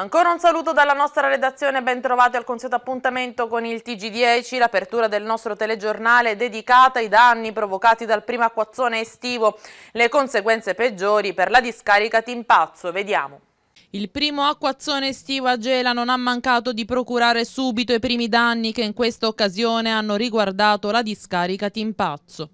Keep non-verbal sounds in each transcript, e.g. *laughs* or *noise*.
Ancora un saluto dalla nostra redazione, ben trovati al consueto appuntamento con il TG10, l'apertura del nostro telegiornale dedicata ai danni provocati dal primo acquazzone estivo, le conseguenze peggiori per la discarica Timpazzo, vediamo. Il primo acquazzone estivo a Gela non ha mancato di procurare subito i primi danni che in questa occasione hanno riguardato la discarica Timpazzo.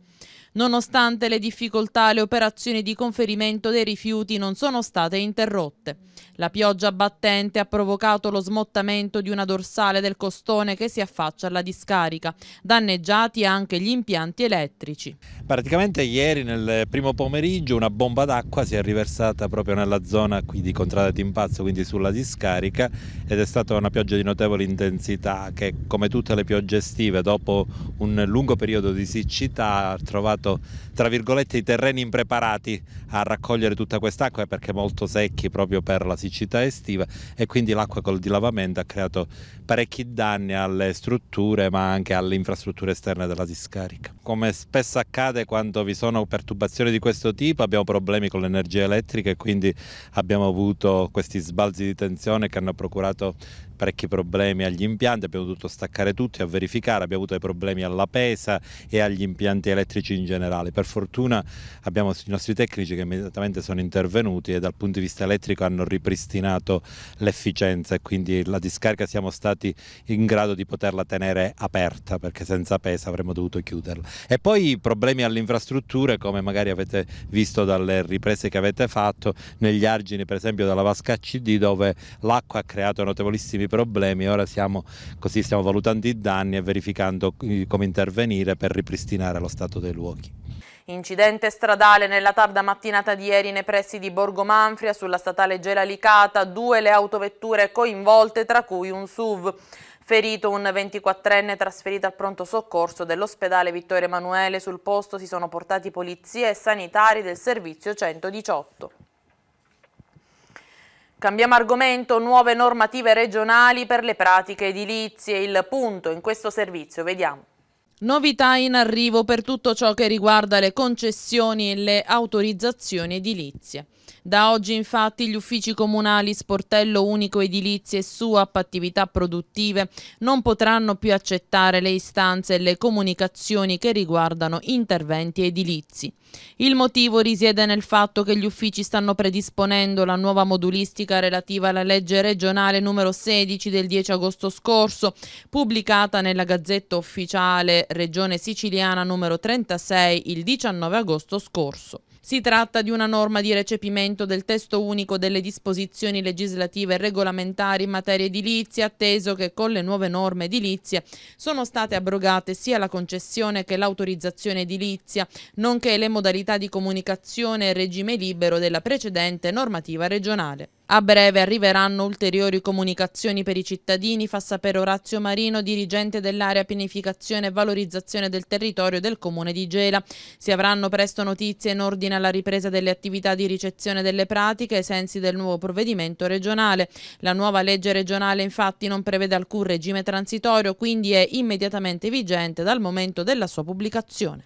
Nonostante le difficoltà, le operazioni di conferimento dei rifiuti non sono state interrotte. La pioggia battente ha provocato lo smottamento di una dorsale del costone che si affaccia alla discarica, danneggiati anche gli impianti elettrici. Praticamente ieri nel primo pomeriggio una bomba d'acqua si è riversata proprio nella zona qui di Contrada Timpazzo, quindi sulla discarica, ed è stata una pioggia di notevole intensità che come tutte le piogge estive dopo un lungo periodo di siccità ha trovato todo tra virgolette i terreni impreparati a raccogliere tutta quest'acqua eh, perché molto secchi proprio per la siccità estiva e quindi l'acqua col dilavamento ha creato parecchi danni alle strutture ma anche alle infrastrutture esterne della discarica. Come spesso accade quando vi sono perturbazioni di questo tipo abbiamo problemi con l'energia elettrica e quindi abbiamo avuto questi sbalzi di tensione che hanno procurato parecchi problemi agli impianti, abbiamo dovuto staccare tutti a verificare, abbiamo avuto dei problemi alla pesa e agli impianti elettrici in generale. Per per fortuna abbiamo i nostri tecnici che immediatamente sono intervenuti e dal punto di vista elettrico hanno ripristinato l'efficienza e quindi la discarica siamo stati in grado di poterla tenere aperta perché senza pesa avremmo dovuto chiuderla. E poi problemi alle infrastrutture come magari avete visto dalle riprese che avete fatto negli argini per esempio dalla vasca CD dove l'acqua ha creato notevolissimi problemi e ora siamo così stiamo valutando i danni e verificando come intervenire per ripristinare lo stato dei luoghi. Incidente stradale nella tarda mattinata di ieri nei pressi di Borgo Manfria sulla statale Gelalicata, due le autovetture coinvolte tra cui un SUV. Ferito un 24enne trasferito al pronto soccorso dell'ospedale Vittorio Emanuele. Sul posto si sono portati polizie e sanitari del servizio 118. Cambiamo argomento, nuove normative regionali per le pratiche edilizie. Il punto in questo servizio, vediamo. Novità in arrivo per tutto ciò che riguarda le concessioni e le autorizzazioni edilizie. Da oggi infatti gli uffici comunali Sportello Unico Edilizie e SUAP attività produttive non potranno più accettare le istanze e le comunicazioni che riguardano interventi edilizi. Il motivo risiede nel fatto che gli uffici stanno predisponendo la nuova modulistica relativa alla legge regionale numero 16 del 10 agosto scorso, pubblicata nella Gazzetta Ufficiale regione siciliana numero 36 il 19 agosto scorso. Si tratta di una norma di recepimento del testo unico delle disposizioni legislative e regolamentari in materia edilizia, atteso che con le nuove norme edilizie sono state abrogate sia la concessione che l'autorizzazione edilizia, nonché le modalità di comunicazione e regime libero della precedente normativa regionale. A breve arriveranno ulteriori comunicazioni per i cittadini, fa sapere Orazio Marino, dirigente dell'area pianificazione e valorizzazione del territorio del comune di Gela. Si avranno presto notizie in ordine alla ripresa delle attività di ricezione delle pratiche ai sensi del nuovo provvedimento regionale. La nuova legge regionale infatti non prevede alcun regime transitorio, quindi è immediatamente vigente dal momento della sua pubblicazione.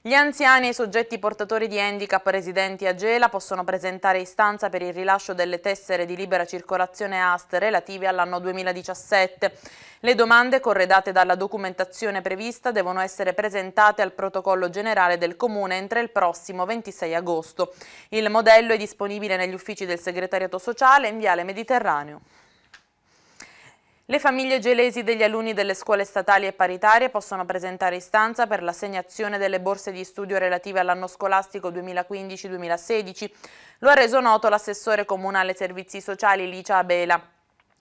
Gli anziani e i soggetti portatori di handicap residenti a Gela possono presentare istanza per il rilascio delle tessere di libera circolazione AST relative all'anno 2017. Le domande corredate dalla documentazione prevista devono essere presentate al protocollo generale del Comune entro il prossimo 26 agosto. Il modello è disponibile negli uffici del segretariato sociale in Viale Mediterraneo. Le famiglie gelesi degli alunni delle scuole statali e paritarie possono presentare istanza per l'assegnazione delle borse di studio relative all'anno scolastico 2015-2016. Lo ha reso noto l'assessore comunale servizi sociali Licia Abela.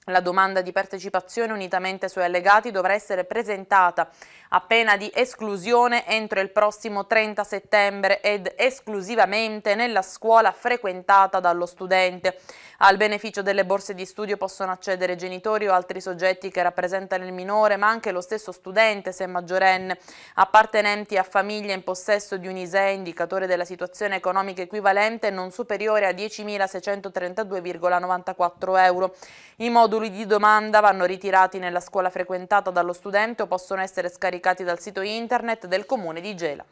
La domanda di partecipazione unitamente ai suoi allegati dovrà essere presentata a pena di esclusione entro il prossimo 30 settembre ed esclusivamente nella scuola frequentata dallo studente. Al beneficio delle borse di studio possono accedere genitori o altri soggetti che rappresentano il minore, ma anche lo stesso studente, se maggiorenne, appartenenti a famiglie in possesso di un ISEE indicatore della situazione economica equivalente non superiore a 10.632,94 euro. In modo moduli di domanda vanno ritirati nella scuola frequentata dallo studente o possono essere scaricati dal sito internet del comune di Gela.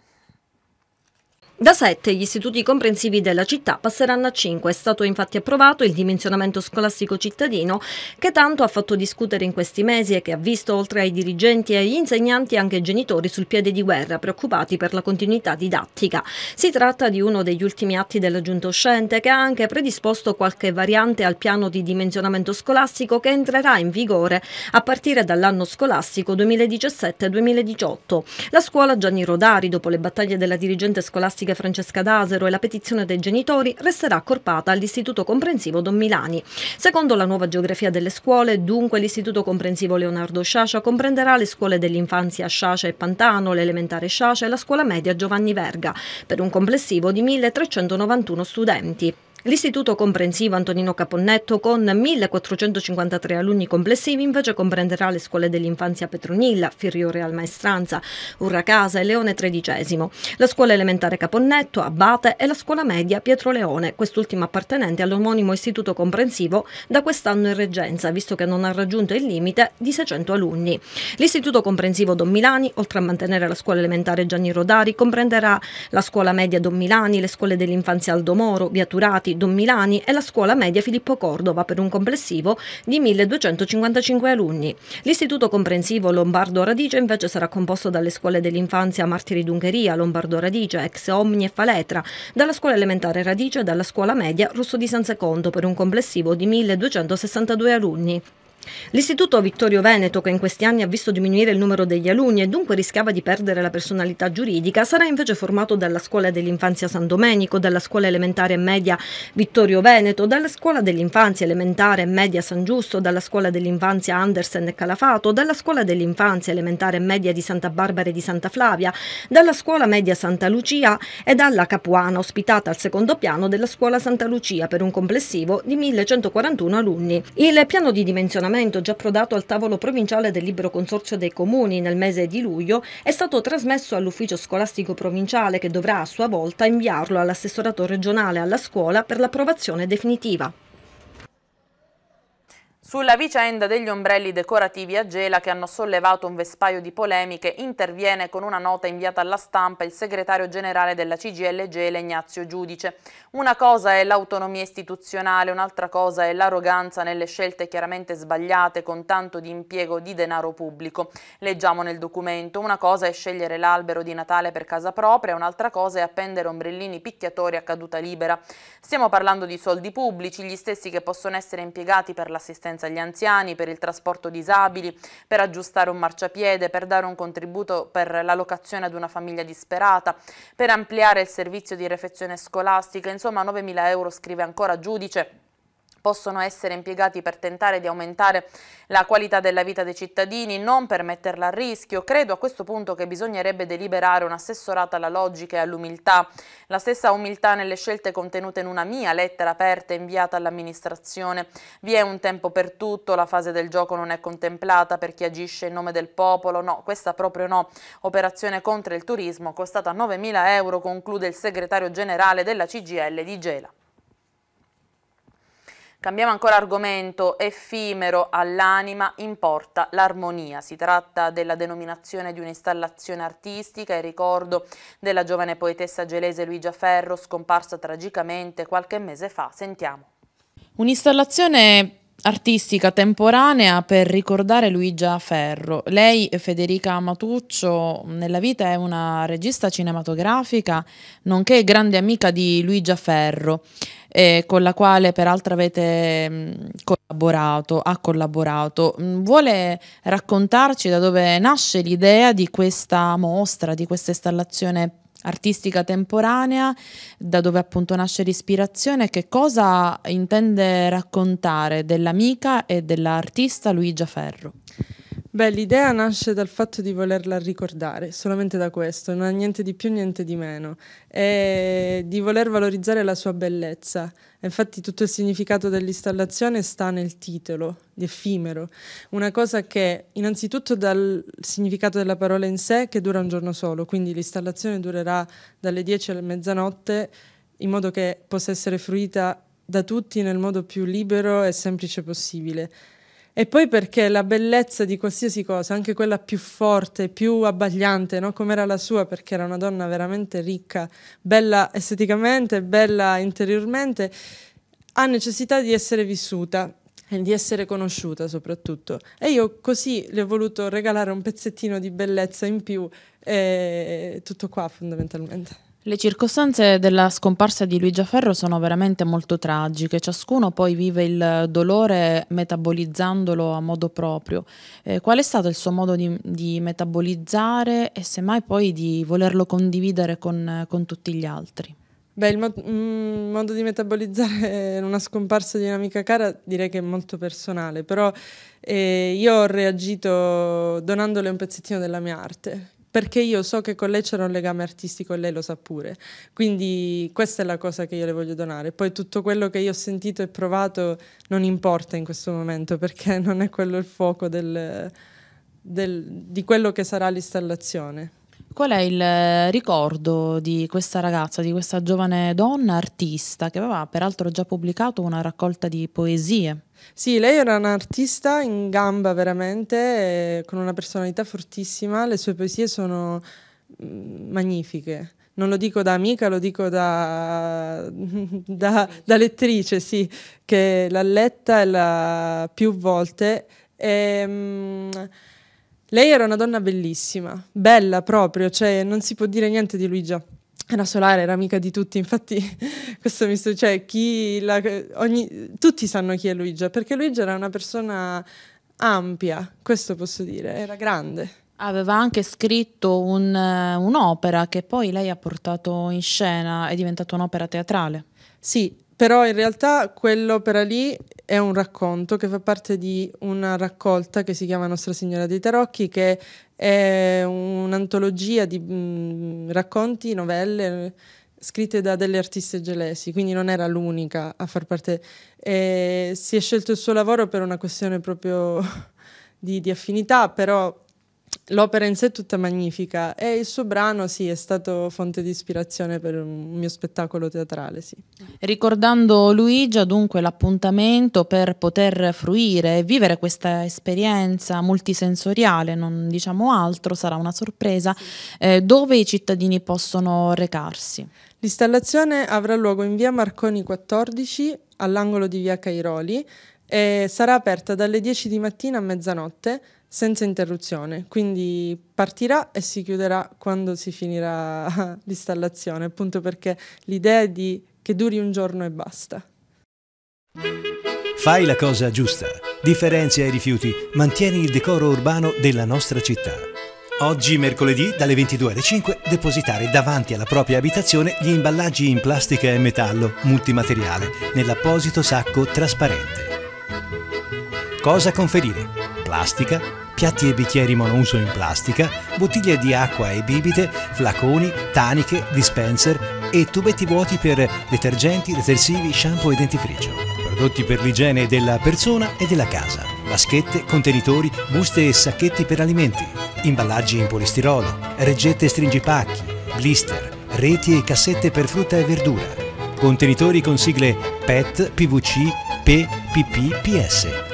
Da 7 gli istituti comprensivi della città passeranno a 5. È stato infatti approvato il dimensionamento scolastico cittadino che tanto ha fatto discutere in questi mesi e che ha visto oltre ai dirigenti e agli insegnanti anche i genitori sul piede di guerra preoccupati per la continuità didattica. Si tratta di uno degli ultimi atti della giunta uscente che ha anche predisposto qualche variante al piano di dimensionamento scolastico che entrerà in vigore a partire dall'anno scolastico 2017-2018. La scuola Gianni Rodari dopo le battaglie della dirigente scolastica scolastica Francesca D'Asero e la petizione dei genitori resterà accorpata all'Istituto Comprensivo Don Milani. Secondo la nuova geografia delle scuole, dunque, l'Istituto Comprensivo Leonardo Sciascia comprenderà le scuole dell'infanzia Sciascia e Pantano, l'elementare Sciascia e la scuola media Giovanni Verga, per un complessivo di 1391 studenti. L'istituto comprensivo Antonino Caponnetto con 1453 alunni complessivi invece comprenderà le scuole dell'infanzia Petronilla, Firioreal Maestranza, Urracasa e Leone XIII, la scuola elementare Caponnetto, Abate e la scuola media Pietro Leone, quest'ultima appartenente all'omonimo istituto comprensivo da quest'anno in reggenza, visto che non ha raggiunto il limite di 600 alunni. L'istituto comprensivo Don Milani, oltre a mantenere la scuola elementare Gianni Rodari, comprenderà la scuola media Don Milani, le scuole dell'infanzia Aldomoro, Via Turati, Don Milani e la scuola media Filippo Cordova per un complessivo di 1255 alunni. L'istituto comprensivo Lombardo Radice invece sarà composto dalle scuole dell'infanzia Martiri d'Ungheria, Lombardo Radice, Ex Omni e Faletra, dalla scuola elementare Radice e dalla scuola media Russo di San Secondo per un complessivo di 1262 alunni. L'istituto Vittorio Veneto, che in questi anni ha visto diminuire il numero degli alunni e dunque rischiava di perdere la personalità giuridica, sarà invece formato dalla scuola dell'infanzia San Domenico, dalla scuola elementare e media Vittorio Veneto, dalla scuola dell'infanzia elementare e media San Giusto, dalla scuola dell'infanzia Andersen e Calafato, dalla scuola dell'infanzia elementare e media di Santa Barbara e di Santa Flavia, dalla scuola media Santa Lucia e dalla Capuana, ospitata al secondo piano della scuola Santa Lucia per un complessivo di 1141 alunni. Il piano di dimensionamento emendamento già approdato al tavolo provinciale del libero consorzio dei comuni nel mese di luglio è stato trasmesso all'ufficio scolastico provinciale che dovrà a sua volta inviarlo all'assessorato regionale alla scuola per l'approvazione definitiva. Sulla vicenda degli ombrelli decorativi a Gela che hanno sollevato un vespaio di polemiche interviene con una nota inviata alla stampa il segretario generale della CGL Gela Ignazio Giudice. Una cosa è l'autonomia istituzionale, un'altra cosa è l'arroganza nelle scelte chiaramente sbagliate con tanto di impiego di denaro pubblico. Leggiamo nel documento, una cosa è scegliere l'albero di Natale per casa propria, un'altra cosa è appendere ombrellini picchiatori a caduta libera. Stiamo parlando di soldi pubblici, gli stessi che possono essere impiegati per l'assistenza assistenza agli anziani, per il trasporto disabili, per aggiustare un marciapiede, per dare un contributo per l'allocazione ad una famiglia disperata, per ampliare il servizio di refezione scolastica, insomma 9.000 euro scrive ancora giudice possono essere impiegati per tentare di aumentare la qualità della vita dei cittadini, non per metterla a rischio. Credo a questo punto che bisognerebbe deliberare un'assessorata alla logica e all'umiltà, la stessa umiltà nelle scelte contenute in una mia lettera aperta inviata all'amministrazione. Vi è un tempo per tutto, la fase del gioco non è contemplata per chi agisce in nome del popolo, no, questa proprio no. Operazione contro il turismo costata 9.000 euro, conclude il segretario generale della CGL di Gela. Cambiamo ancora argomento, effimero all'anima importa l'armonia. Si tratta della denominazione di un'installazione artistica in ricordo della giovane poetessa gelese Luigia Ferro, scomparsa tragicamente qualche mese fa. Sentiamo. Un'installazione artistica temporanea per ricordare Luigia Ferro. Lei, Federica Matuccio, nella vita è una regista cinematografica, nonché grande amica di Luigia Ferro, eh, con la quale peraltro avete mm, collaborato, ha collaborato. Mm, vuole raccontarci da dove nasce l'idea di questa mostra, di questa installazione artistica temporanea, da dove appunto nasce l'ispirazione, che cosa intende raccontare dell'amica e dell'artista Luigia Ferro? Beh, l'idea nasce dal fatto di volerla ricordare, solamente da questo, non ha niente di più, niente di meno, e di voler valorizzare la sua bellezza. Infatti tutto il significato dell'installazione sta nel titolo, di effimero, una cosa che innanzitutto dal significato della parola in sé che dura un giorno solo, quindi l'installazione durerà dalle 10 alle mezzanotte in modo che possa essere fruita da tutti nel modo più libero e semplice possibile. E poi perché la bellezza di qualsiasi cosa, anche quella più forte, più abbagliante, no? come era la sua, perché era una donna veramente ricca, bella esteticamente, bella interiormente, ha necessità di essere vissuta e di essere conosciuta soprattutto. E io così le ho voluto regalare un pezzettino di bellezza in più, e tutto qua fondamentalmente. Le circostanze della scomparsa di Luigia Ferro sono veramente molto tragiche, ciascuno poi vive il dolore metabolizzandolo a modo proprio. Eh, qual è stato il suo modo di, di, metabolizzare e semmai poi di volerlo condividere con, con tutti gli altri? Beh, il mod- mh, mm, modo di metabolizzare *laughs* una scomparsa di un'amica cara direi che è molto personale, però eh, io ho reagito donandole un pezzettino della mia arte, perché io so che con lei c'era un legame artistico e lei lo sa pure. Quindi questa è la cosa che io le voglio donare. Poi tutto quello che io ho sentito e provato non importa in questo momento perché *laughs* non è quello il fuoco del, del, di quello che sarà l'installazione. Qual è il eh, ricordo di questa ragazza, di questa giovane donna artista che aveva peraltro già pubblicato una raccolta di poesie? Sì, lei era un'artista in gamba veramente, con una personalità fortissima, le sue poesie sono mm, magnifiche. Non lo dico da amica, lo dico da, *laughs* da, da lettrice, sì, che l'ha letta più volte. E, ehm, lei era una donna bellissima, bella proprio, cioè non si può dire niente di Luigia. Era solare, era amica di tutti, infatti *laughs* questo mi sto... cioè chi la, ogni, tutti sanno chi è Luigia, perché Luigia era una persona ampia, questo posso dire, era grande. Aveva anche scritto un, un'opera che poi lei ha portato in scena, è diventata un'opera teatrale. Sì, però in realtà quell'opera lì è un racconto che fa parte di una raccolta che si chiama Nostra Signora dei Tarocchi, che è un'antologia di mh, mm, racconti, novelle scritte da delle artiste gelesi, quindi non era l'unica a far parte. Eh, si è scelto il suo lavoro per una questione proprio *laughs* di, di affinità, però l'opera in sé è tutta magnifica e il suo brano sì è stato fonte di ispirazione per un mio spettacolo teatrale sì. Ricordando Luigia dunque l'appuntamento per poter fruire e vivere questa esperienza multisensoriale non diciamo altro sarà una sorpresa eh, dove i cittadini possono recarsi. L'installazione avrà luogo in via Marconi 14 all'angolo di via Cairoli e sarà aperta dalle 10 di mattina a mezzanotte senza interruzione, quindi partirà e si chiuderà quando si finirà *laughs* l'installazione, appunto perché l'idea è di che duri un giorno e basta. Fai la cosa giusta, differenzia i rifiuti, mantieni il decoro urbano della nostra città. Oggi mercoledì dalle 22 alle 5 depositare davanti alla propria abitazione gli imballaggi in plastica e metallo multimateriale nell'apposito sacco trasparente. Cosa conferire? plastica, piatti e bicchieri monouso in plastica, bottiglie di acqua e bibite, flaconi, taniche, dispenser e tubetti vuoti per detergenti, detersivi, shampoo e dentifricio. Prodotti per l'igiene della persona e della casa. Vaschette, contenitori, buste e sacchetti per alimenti. Imballaggi in polistirolo, reggette e stringipacchi, blister, reti e cassette per frutta e verdura. Contenitori con sigle PET, PVC, P, PP, PS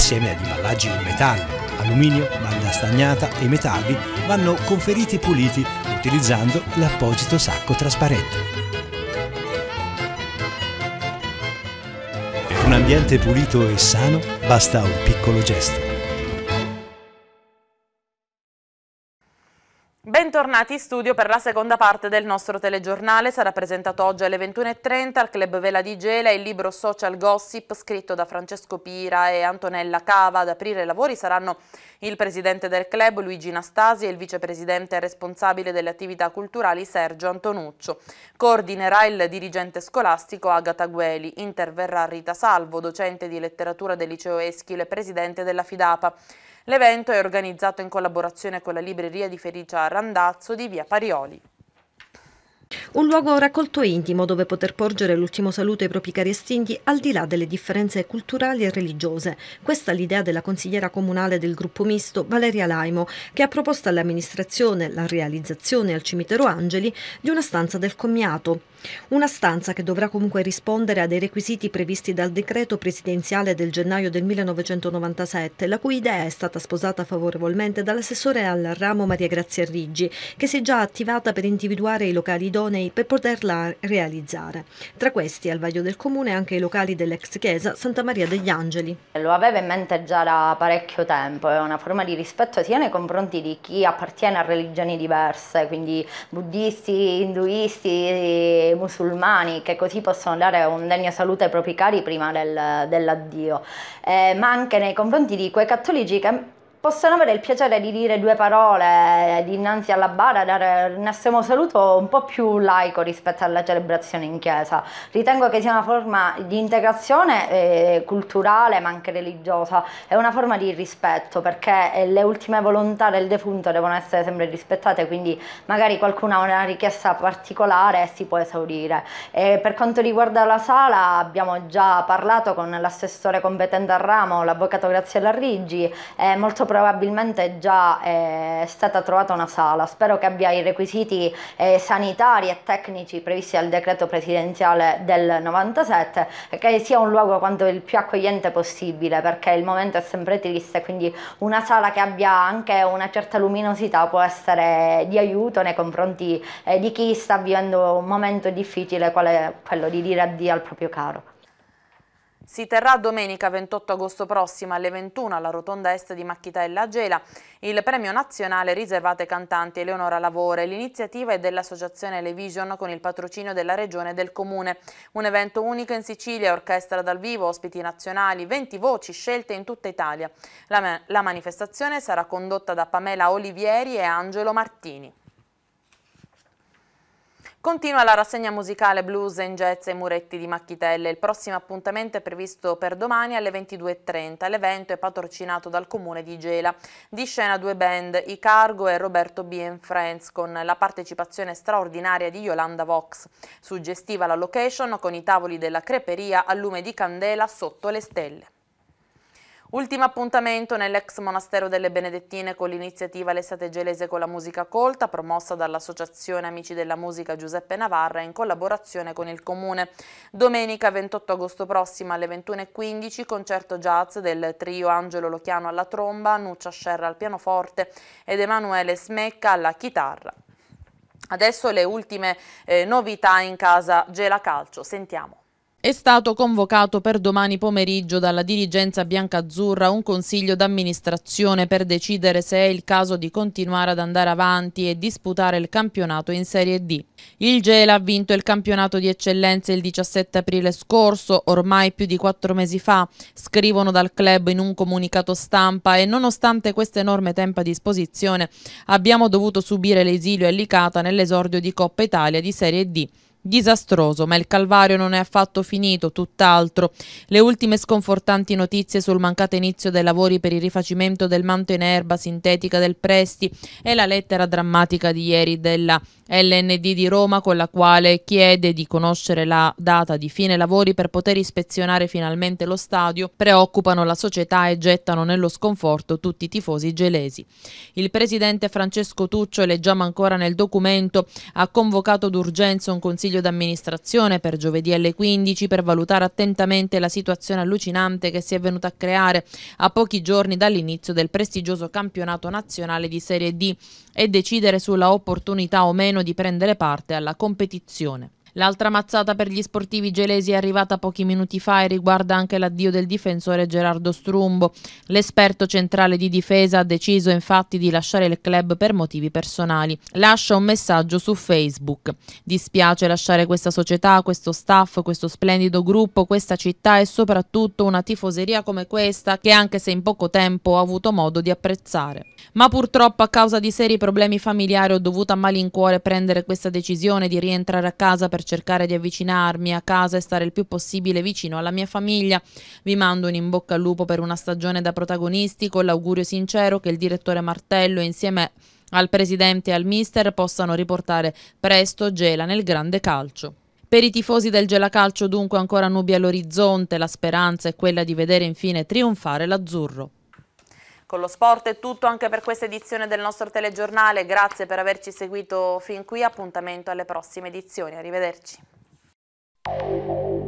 assieme agli imballaggi in metallo, alluminio, banda stagnata e metalli, vanno conferiti e puliti utilizzando l'apposito sacco trasparente. Per un ambiente pulito e sano basta un piccolo gesto. Bentornati in studio per la seconda parte del nostro telegiornale. Sarà presentato oggi alle 21.30 al Club Vela di Gela il libro Social Gossip scritto da Francesco Pira e Antonella Cava. Ad aprire i lavori saranno il presidente del club Luigi Nastasi e il vicepresidente responsabile delle attività culturali Sergio Antonuccio. Coordinerà il dirigente scolastico Agata Gueli, interverrà Rita Salvo, docente di letteratura del liceo Eschile, presidente della Fidapa. L'evento è organizzato in collaborazione con la libreria di Felicia Randazzo di via Parioli. Un luogo raccolto intimo dove poter porgere l'ultimo saluto ai propri cari estinti al di là delle differenze culturali e religiose. Questa è l'idea della consigliera comunale del gruppo misto Valeria Laimo che ha proposto all'amministrazione la realizzazione al cimitero Angeli di una stanza del commiato una stanza che dovrà comunque rispondere a dei requisiti previsti dal decreto presidenziale del gennaio del 1997, la cui idea è stata sposata favorevolmente dall'assessore al ramo Maria Grazia Riggi, che si è già attivata per individuare i locali idonei per poterla realizzare. Tra questi, al vaglio del comune, anche i locali dell'ex chiesa Santa Maria degli Angeli. Lo aveva in mente già da parecchio tempo, è una forma di rispetto sia nei confronti di chi appartiene a religioni diverse, quindi buddisti, induisti, musulmani che così possono dare un degno saluto ai propri cari prima del, dell'addio, eh, ma anche nei confronti di quei cattolici che possano avere il piacere di dire due parole eh, dinanzi alla bara, dare un estremo saluto un po' più laico rispetto alla celebrazione in chiesa. Ritengo che sia una forma di integrazione eh, culturale ma anche religiosa, è una forma di rispetto perché eh, le ultime volontà del defunto devono essere sempre rispettate, quindi magari qualcuno ha una richiesta particolare e si può esaurire. E per quanto riguarda la sala abbiamo già parlato con l'assessore competente a ramo, l'avvocato Graziella Riggi, è molto probabilmente già eh, è stata trovata una sala, spero che abbia i requisiti eh, sanitari e tecnici previsti dal decreto presidenziale del 97 e che sia un luogo quanto il più accogliente possibile perché il momento è sempre triste, quindi una sala che abbia anche una certa luminosità può essere di aiuto nei confronti eh, di chi sta vivendo un momento difficile quale quello di dire addio al proprio caro. Si terrà domenica 28 agosto prossimo alle 21 alla rotonda est di Macchitella Gela il premio nazionale riservate cantanti Eleonora Lavore. L'iniziativa è dell'associazione Levision con il patrocinio della regione e del comune. Un evento unico in Sicilia, orchestra dal vivo, ospiti nazionali, 20 voci scelte in tutta Italia. La, la manifestazione sarà condotta da Pamela Olivieri e Angelo Martini. Continua la rassegna musicale Blues and Jazz ai Muretti di Macchitelle. Il prossimo appuntamento è previsto per domani alle 22.30. L'evento è patrocinato dal comune di Gela. Di scena due band, I Cargo e Roberto B. Friends, con la partecipazione straordinaria di Yolanda Vox. Suggestiva la location con i tavoli della creperia a lume di candela sotto le stelle. Ultimo appuntamento nell'ex monastero delle Benedettine con l'iniziativa L'estate gelese con la musica colta promossa dall'Associazione Amici della Musica Giuseppe Navarra in collaborazione con il Comune. Domenica 28 agosto prossima alle 21.15 concerto jazz del trio Angelo Lochiano alla tromba, Nuccia Scerra al pianoforte ed Emanuele Smecca alla chitarra. Adesso le ultime eh, novità in casa Gela Calcio, sentiamo. È stato convocato per domani pomeriggio dalla dirigenza biancazzurra un consiglio d'amministrazione per decidere se è il caso di continuare ad andare avanti e disputare il campionato in Serie D. Il Gela ha vinto il campionato di eccellenza il 17 aprile scorso, ormai più di quattro mesi fa, scrivono dal club in un comunicato stampa e nonostante questo enorme tempo a disposizione abbiamo dovuto subire l'esilio a Licata nell'esordio di Coppa Italia di Serie D disastroso, ma il calvario non è affatto finito, tutt'altro. Le ultime sconfortanti notizie sul mancato inizio dei lavori per il rifacimento del manto in erba sintetica del Presti e la lettera drammatica di ieri della LND di Roma con la quale chiede di conoscere la data di fine lavori per poter ispezionare finalmente lo stadio, preoccupano la società e gettano nello sconforto tutti i tifosi gelesi. Il presidente Francesco Tuccio, leggiamo ancora nel documento, ha convocato d'urgenza un consiglio Consiglio d'amministrazione per giovedì alle 15 per valutare attentamente la situazione allucinante che si è venuta a creare a pochi giorni dall'inizio del prestigioso campionato nazionale di Serie D e decidere sulla opportunità o meno di prendere parte alla competizione. L'altra mazzata per gli sportivi gelesi è arrivata pochi minuti fa e riguarda anche l'addio del difensore Gerardo Strumbo. L'esperto centrale di difesa ha deciso infatti di lasciare il club per motivi personali. Lascia un messaggio su Facebook. Dispiace lasciare questa società, questo staff, questo splendido gruppo, questa città e soprattutto una tifoseria come questa che anche se in poco tempo ho avuto modo di apprezzare. Ma purtroppo a causa di seri problemi familiari ho dovuto a malincuore prendere questa decisione di rientrare a casa per cercare di avvicinarmi a casa e stare il più possibile vicino alla mia famiglia. Vi mando un in bocca al lupo per una stagione da protagonisti con l'augurio sincero che il direttore Martello insieme al presidente e al mister possano riportare presto Gela nel grande calcio. Per i tifosi del Gelacalcio dunque ancora nubi all'orizzonte, la speranza è quella di vedere infine trionfare l'azzurro. Con lo sport è tutto anche per questa edizione del nostro telegiornale, grazie per averci seguito fin qui, appuntamento alle prossime edizioni, arrivederci.